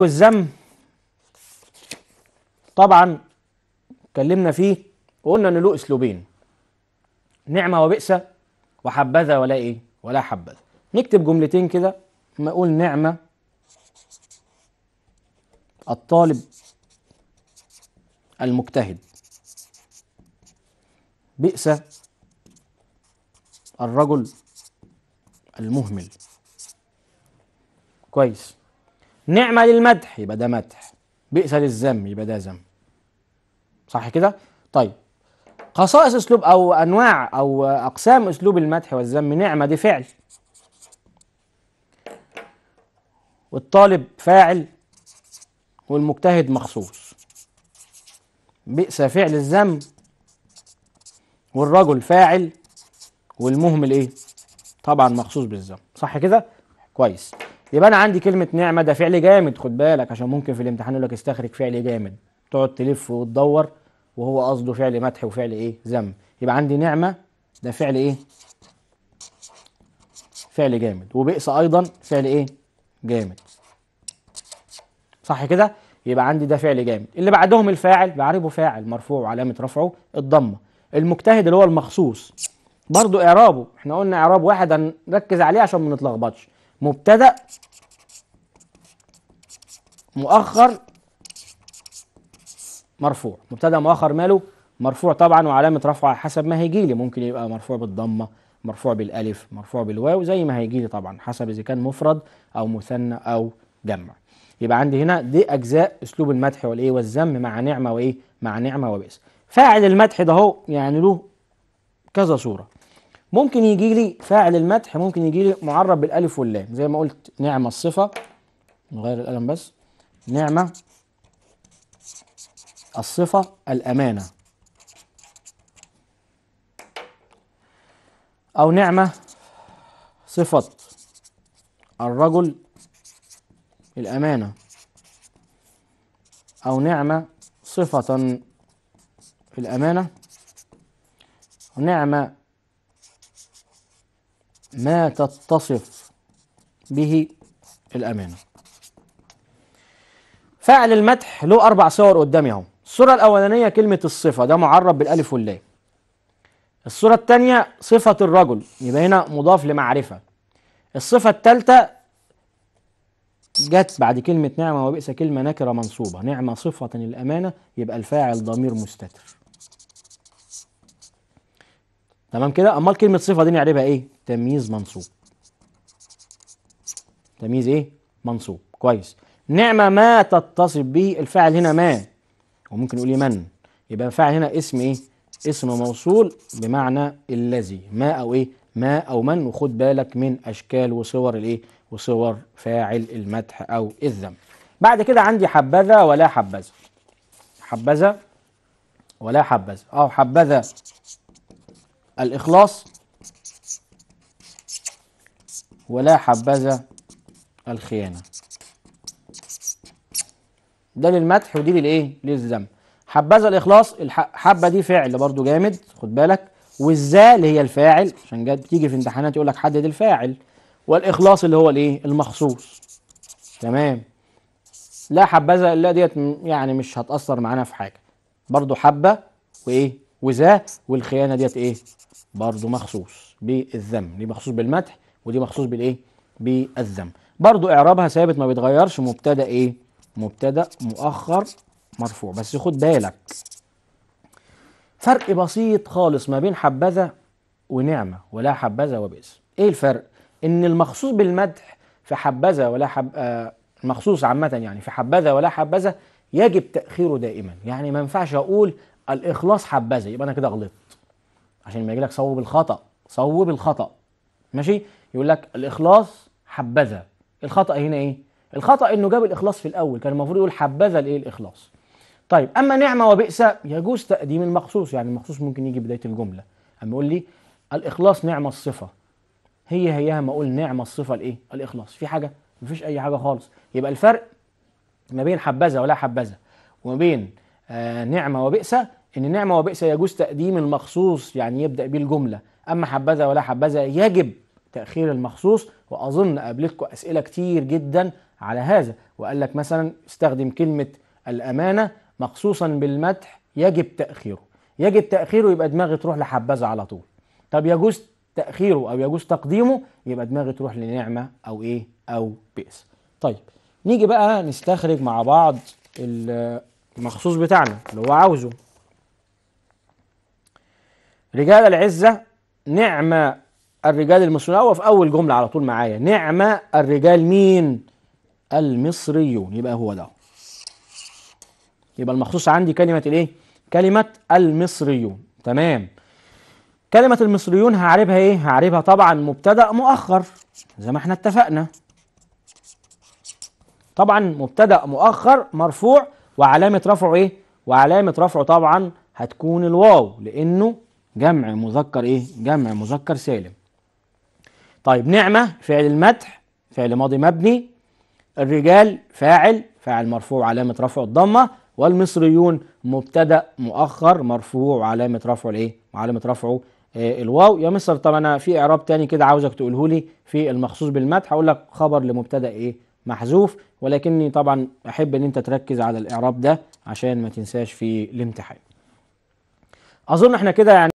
والذم طبعا اتكلمنا فيه وقلنا ان له اسلوبين نعمه وبئس وحبذا ولا ايه ولا حبذا نكتب جملتين كده ما اقول نعمه الطالب المجتهد بئس الرجل المهمل كويس نعمة للمدح يبقى ده مدح بئس للذم يبقى ده ذم صح كده طيب خصائص اسلوب او انواع او اقسام اسلوب المدح والذم نعمه دي فعل والطالب فاعل والمجتهد مخصوص بئس فعل الذم والرجل فاعل والمهمل ايه طبعا مخصوص بالذم صح كده كويس يبقى انا عندي كلمه نعمه ده فعل جامد خد بالك عشان ممكن في الامتحان يقول لك استخرج فعل جامد تقعد تلف وتدور وهو قصده فعل مدح وفعل ايه ذم يبقى عندي نعمه ده فعل ايه فعل جامد وبئس ايضا فعل ايه جامد صح كده يبقى عندي ده فعل جامد اللي بعدهم الفاعل بعربه فاعل مرفوع وعلامه رفعه الضمه المجتهد اللي هو المخصوص برضه اعرابه احنا قلنا اعراب واحد هنركز عليه عشان ما نتلخبطش مبتدأ مؤخر مرفوع مبتدا مؤخر ماله مرفوع طبعا وعلامه رفعه على حسب ما هيجي لي ممكن يبقى مرفوع بالضمه مرفوع بالالف مرفوع بالواو زي ما هيجي لي طبعا حسب اذا كان مفرد او مثنى او جمع يبقى عندي هنا دي اجزاء اسلوب المدح والايه والذم مع نعمه وايه مع نعمه وبئس فاعل المدح ده هو يعني له كذا صوره ممكن يجي لي فاعل المدح ممكن يجي لي معرب بالالف واللام زي ما قلت نعمه الصفه نغير القلم بس نعمه الصفه الامانه او نعمه صفه الرجل الامانه او نعمه صفه الامانه نعمه ما تتصف به الأمانة فعل المدح له أربع صور قدامي أهو الصورة الأولانية كلمة الصفة ده معرب بالألف واللام الصورة الثانية صفة الرجل يبقى هنا مضاف لمعرفة الصفة الثالثة جت بعد كلمة نعمة وبئس كلمة نكرة منصوبة نعمة صفة الأمانة يبقى الفاعل ضمير مستتر تمام كده امال كلمه صفه دي نعربها ايه تمييز منصوب تمييز ايه منصوب كويس نعمه ما تتصف به الفاعل هنا ما وممكن نقول إيه؟ من يبقى الفاعل هنا اسم ايه اسم موصول بمعنى الذي ما او ايه ما او من وخد بالك من اشكال وصور الايه وصور فاعل المدح او الذم بعد كده عندي حبذا ولا حبذا حبذا ولا حبذا اه حبذا الإخلاص ولا حبذا الخيانة ده للمدح ودي للايه للذم حبذا الإخلاص الحبة دي فعل برضو جامد خد بالك والذا اللي هي الفاعل عشان جد تيجي في امتحانات يقول لك حدد الفاعل والإخلاص اللي هو الايه المخصوص تمام لا حبذا الا ديت يعني مش هتأثر معانا في حاجة برضو حبة وايه وذا والخيانه ديت ايه برضه مخصوص بالذم دي مخصوص بالمدح ودي مخصوص بالايه بالذم برضه اعرابها ثابت ما بيتغيرش مبتدا ايه مبتدا مؤخر مرفوع بس خد بالك فرق بسيط خالص ما بين حبذا ونعمه ولا حبذا وبئس ايه الفرق ان المخصوص بالمدح في حبذا ولا حب آه، المخصوص عامة يعني في حبذا ولا حبذا يجب تأخيره دائما يعني ما ينفعش أقول الاخلاص حبذا يبقى انا كده غلطت عشان ما لك صوب الخطا صوب الخطا ماشي يقول لك الاخلاص حبذا الخطا هنا ايه الخطا انه جاب الاخلاص في الاول كان المفروض يقول حبذا الايه الاخلاص طيب اما نعمه وبئس يجوز تقديم المخصوص يعني المخصوص ممكن يجي بدايه الجمله اما يقول لي الاخلاص نعمه الصفه هي هيها ما اقول نعمه الصفه الايه الاخلاص في حاجه مفيش اي حاجه خالص يبقى الفرق ما بين حبذا ولا حبذا وما بين آه، نعمة وبئسة إن نعمة وبئسة يجوز تقديم المخصوص يعني يبدأ بيه الجملة أما حبذا ولا حبذا يجب تأخير المخصوص وأظن قابلتكم أسئلة كتير جدا على هذا وقال لك مثلا استخدم كلمة الأمانة مخصوصا بالمدح يجب تأخيره يجب تأخيره يبقى دماغي تروح لحبذا على طول طب يجوز تأخيره أو يجوز تقديمه يبقى دماغي تروح لنعمة أو إيه أو بئس طيب نيجي بقى نستخرج مع بعض المخصوص بتاعنا اللي هو عاوزه رجال العزة نعمة الرجال المصريون هو في أول جملة على طول معايا نعمة الرجال مين؟ المصريون يبقى هو ده يبقى المخصوص عندي كلمة الإيه؟ كلمة المصريون تمام كلمة المصريون هعربها إيه؟ هعربها طبعا مبتدأ مؤخر زي ما احنا اتفقنا طبعا مبتدأ مؤخر مرفوع وعلامة رفعه إيه؟ وعلامة رفعه طبعا هتكون الواو لأنه جمع مذكر إيه؟ جمع مذكر سالم طيب نعمة فعل المدح فعل ماضي مبني الرجال فاعل فاعل مرفوع علامة رفعه الضمة والمصريون مبتدأ مؤخر مرفوع علامة رفعه الإيه؟ وعلامة رفعه آه، الواو يا مصر طب انا في اعراب تاني كده عاوزك تقوله لي في المخصوص بالمدح هقول لك خبر لمبتدا ايه محذوف ولكني طبعا أحب أن أنت تركز على الإعراب ده عشان ما تنساش في الامتحان أظن احنا كده يعني